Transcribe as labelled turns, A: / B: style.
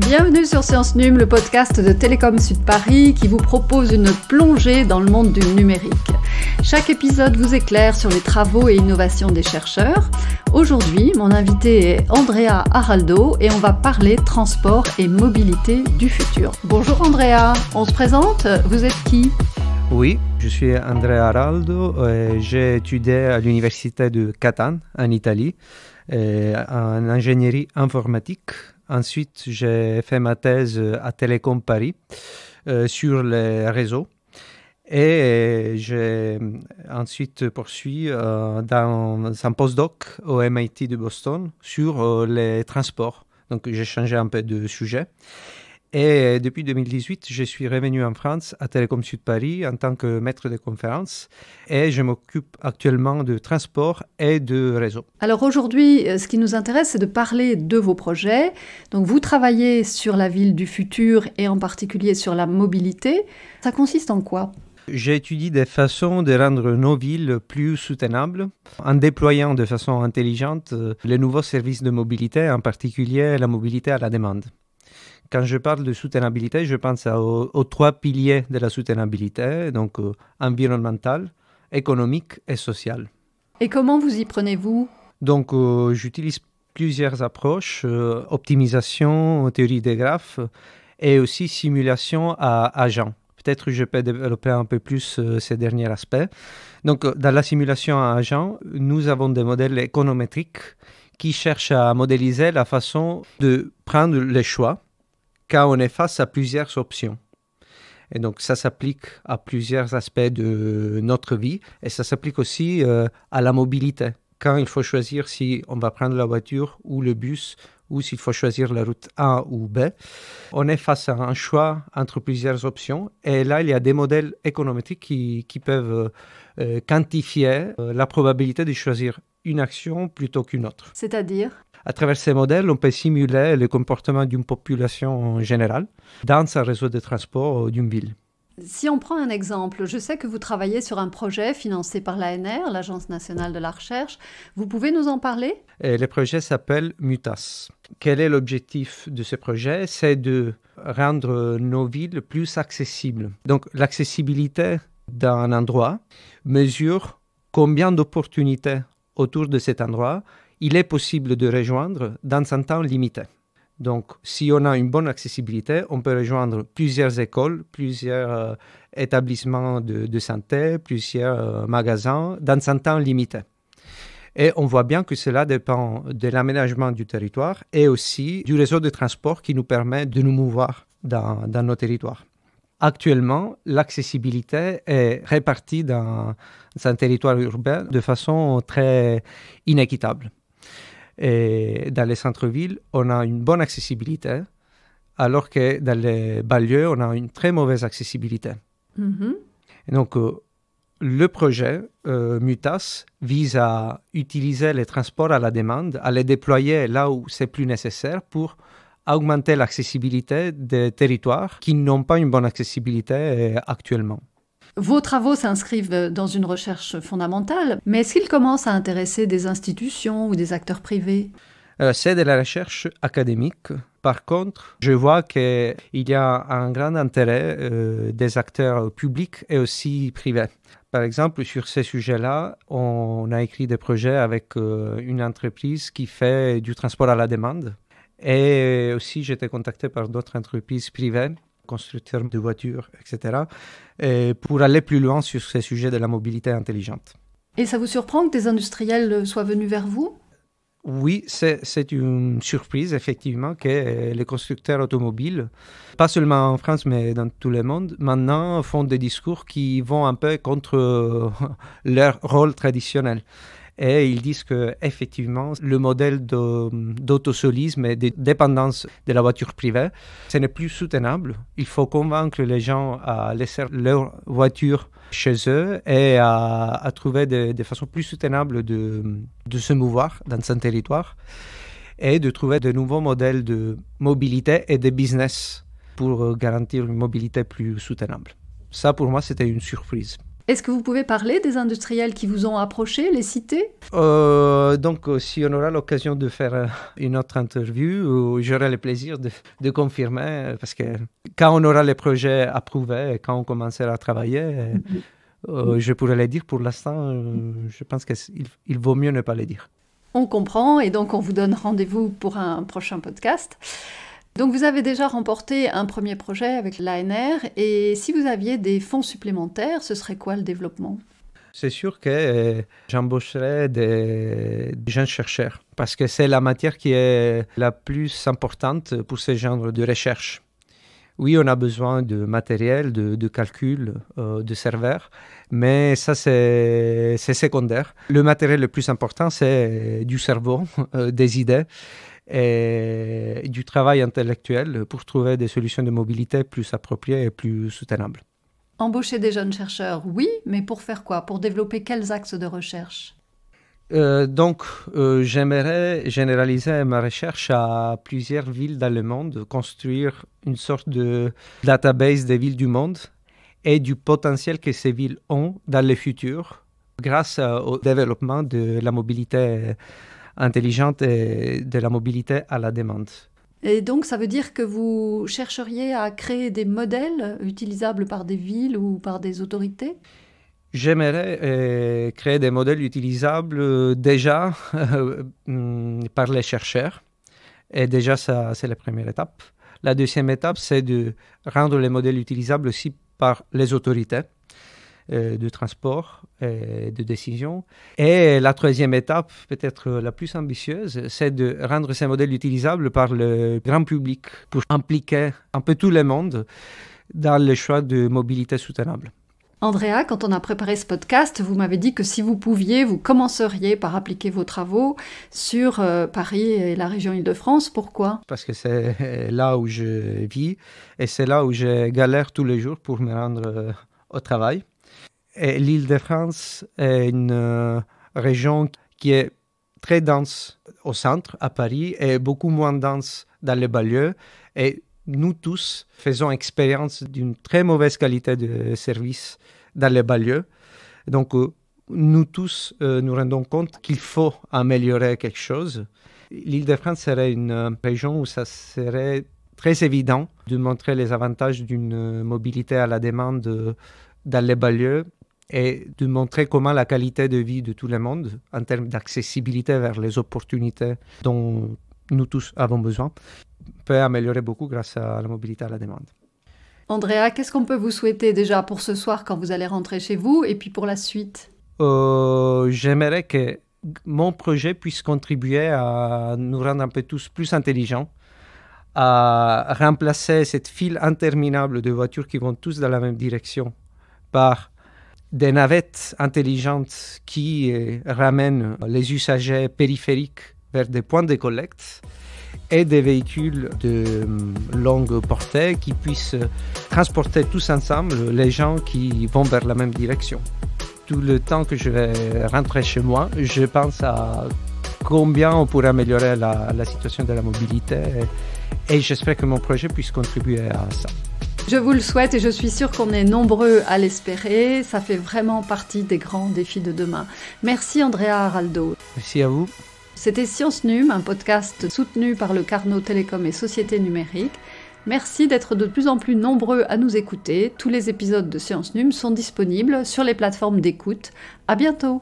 A: Bienvenue sur Science Num, le podcast de Télécom Sud Paris qui vous propose une plongée dans le monde du numérique. Chaque épisode vous éclaire sur les travaux et innovations des chercheurs. Aujourd'hui, mon invité est Andrea Araldo et on va parler transport et mobilité du futur. Bonjour Andrea, on se présente, vous êtes qui
B: Oui, je suis Andrea Araldo, j'ai étudié à l'université de Catane en Italie. Euh, en ingénierie informatique. Ensuite, j'ai fait ma thèse à Télécom Paris euh, sur les réseaux. Et euh, j'ai ensuite poursuivi dans un postdoc au MIT de Boston sur les transports. Donc j'ai changé un peu de sujet. Et euh, depuis 2018, je suis revenu en France à Télécom Sud Paris en tant que maître de conférence et je m'occupe actuellement de transport et de réseau.
A: Alors aujourd'hui, euh, ce qui nous intéresse, c'est de parler de vos projets. Donc vous travaillez sur la ville du futur et en particulier sur la mobilité. Ça consiste en quoi
B: J'étudie des façons de rendre nos villes plus soutenables en déployant de façon intelligente euh, les nouveaux services de mobilité, en particulier la mobilité à la demande quand je parle de soutenabilité, je pense aux, trois piliers de la soutenabilité, donc euh, environnemental, économique et social.
A: Et comment vous y prenez-vous
B: Donc euh, j'utilise plusieurs approches, euh, optimisation, théorie des graphes et aussi simulation à agent. Peut-être que je peux développer un peu plus ces derniers aspects. Donc dans la simulation à agent, nous avons des modèles économétriques qui cherchent à modéliser la façon de prendre les choix quand on est face à plusieurs options. Et donc ça s'applique à plusieurs aspects de notre vie et ça s'applique aussi euh, à la mobilité. Quand il faut choisir si on va prendre la voiture ou le bus ou s'il faut choisir la route A ou B, on est face à un choix entre plusieurs options. Et là, il y a des modèles économétriques qui, peuvent euh, quantifier euh, la probabilité de choisir une action plutôt qu'une autre.
A: C'est-à-dire
B: à travers ces modèles, on peut simuler le comportement d'une population générale dans un réseau de transport euh, d'une ville.
A: Si on prend un exemple, je sais que vous travaillez sur un projet financé par l'ANR, l'Agence nationale de la recherche. Vous pouvez nous en parler
B: Et Le projet s'appelle MUTAS. Quel est l'objectif de ce projet C'est de rendre nos villes plus accessibles. Donc l'accessibilité d'un endroit mesure combien d'opportunités autour de cet endroit il est possible de rejoindre dans un temps limité. Donc, si on a une bonne accessibilité, on peut rejoindre plusieurs écoles, plusieurs euh, établissements de, santé, plusieurs euh, magasins dans un temps limité. Et on voit bien que cela dépend de l'aménagement du territoire et aussi du réseau de transport qui nous permet de nous mouvoir dans, nos territoires. Actuellement, l'accessibilité est répartie dans un territoire urbain de façon très inéquitable. Et eh, dans les centres-villes, on a une bonne accessibilité, alors que dans les banlieues, on a une très mauvaise accessibilité. Mm-hmm. donc, euh, le projet euh, Mutas vise à utiliser les transports à la demande, à les déployer là où c'est plus nécessaire pour augmenter l'accessibilité des territoires qui n'ont pas une bonne accessibilité euh, actuellement.
A: Vos travaux s'inscrivent euh, dans une recherche fondamentale, mais est-ce qu'ils commencent à intéresser des institutions ou des acteurs privés
B: euh, c'est de la recherche académique. Par contre, je vois qu'il y a un grand intérêt euh, des acteurs publics et aussi privés. Par exemple, sur ces sujets-là, on a écrit des projets avec une entreprise qui fait du transport à la demande. Et aussi, j'étais contacté par d'autres entreprises privées constructeurs de voitures, etc., pour aller plus loin sur ces sujets de la mobilité intelligente.
A: Et ça vous surprend que des industriels soient venus vers vous
B: oui, c'est une surprise, effectivement, que les constructeurs automobiles, pas seulement en France, mais dans tout le monde, maintenant font des discours qui vont un peu contre leur rôle traditionnel. Et ils disent que effectivement, le modèle d'autosolisme et de dépendance de la voiture privée, ce n'est plus soutenable. Il faut convaincre les gens à laisser leur voiture chez eux et à, trouver des, façons plus soutenables de, de se mouvoir dans un territoire et de trouver de nouveaux modèles de mobilité et de business pour euh, garantir une mobilité plus soutenable. Ça, pour moi, c'était une surprise.
A: Est-ce que vous pouvez parler des industriels qui vous ont approché, les citer
B: euh, Donc, euh, si on aura l'occasion de faire euh, une autre interview, j'aurai le plaisir de, confirmer, parce que quand on aura les projets approuvés, quand on commencera à travailler, mhm. je pourrai les dire. Pour l'instant, je pense qu'il vaut mieux ne pas les dire.
A: On comprend et donc on vous donne rendez-vous pour un prochain podcast. Donc vous avez déjà remporté un premier projet avec l'ANR et si vous aviez des fonds supplémentaires, ce serait quoi le développement
B: c'est sûr que euh, j'embaucherais des, jeunes chercheurs parce que c'est la matière qui est la plus importante pour ce genre de recherche. Oui, on a besoin de matériel, de, calcul, euh, de serveurs, mais ça, c'est secondaire. Le matériel le plus important, c'est du cerveau, euh, des idées et du travail intellectuel pour trouver des solutions de mobilité plus appropriées et plus soutenables.
A: Embaucher des jeunes chercheurs, oui, mais pour faire quoi Pour développer quels axes de recherche
B: euh, donc, euh, j'aimerais généraliser ma recherche à plusieurs villes dans le monde, construire une sorte de database des villes du monde et du potentiel que ces villes ont dans le futur grâce au développement de la mobilité intelligente et de la mobilité à la demande.
A: Et donc, ça veut dire que vous chercheriez à créer des modèles utilisables par des villes ou par des autorités
B: J'aimerais euh, créer des modèles utilisables euh, déjà euh, mm, par les chercheurs. Et déjà, ça, c'est la première étape. La deuxième étape, c'est de rendre les modèles utilisables aussi par les autorités. Euh, de transport, et euh, de décision. Et la troisième étape, peut-être la plus ambitieuse, c'est de rendre ces modèles utilisables par le grand public pour impliquer un peu tout le monde dans le choix de mobilité soutenable.
A: Andrea, quand on a préparé ce podcast, vous m'avez dit que si vous pouviez, vous commenceriez par appliquer vos travaux sur euh, Paris et la région Île-de-France. Pourquoi
B: Parce que c'est là où je vis et c'est là où je galère tous les jours pour me rendre au travail l'île de France est une euh, région qui est très dense au centre, à Paris, et beaucoup moins dense dans les banlieues. Et nous tous faisons expérience d'une très mauvaise qualité de service dans les banlieues. Donc, euh, nous tous euh, nous rendons compte qu'il faut améliorer quelque chose. L'Île-de-France serait une région où ça serait très évident de montrer les avantages d'une mobilité à la demande dans les banlieues et de montrer comment la qualité de vie de tout le monde, en termes d'accessibilité vers les opportunités dont nous tous avons besoin, peut améliorer beaucoup grâce à la mobilité à la demande.
A: Andrea, qu'est-ce qu'on peut vous souhaiter déjà pour ce soir quand vous allez rentrer chez vous et puis pour la suite
B: euh, J'aimerais que mon projet puisse contribuer à nous rendre un peu tous plus intelligents, à remplacer cette file interminable de voitures qui vont tous dans la même direction par des navettes intelligentes qui euh, ramènent les usagers périphériques vers des points de collecte et des véhicules de euh, longue portée qui puissent transporter tous ensemble les gens qui vont vers la même direction. Tout le temps que je vais rentrer chez moi, je pense à combien on pourrait améliorer la, situation de la mobilité et j'espère que mon projet puisse contribuer à ça.
A: Je vous le souhaite et je suis sûre qu'on est nombreux à l'espérer. Ça fait vraiment partie des grands défis de demain. Merci Andrea Araldo. Merci à vous. C'était Science Num, un podcast soutenu par le Carnot Télécom et Société Numérique. Merci d'être de plus en plus nombreux à nous écouter. Tous les épisodes de Science Num sont disponibles sur les plateformes d'écoute.
B: À bientôt!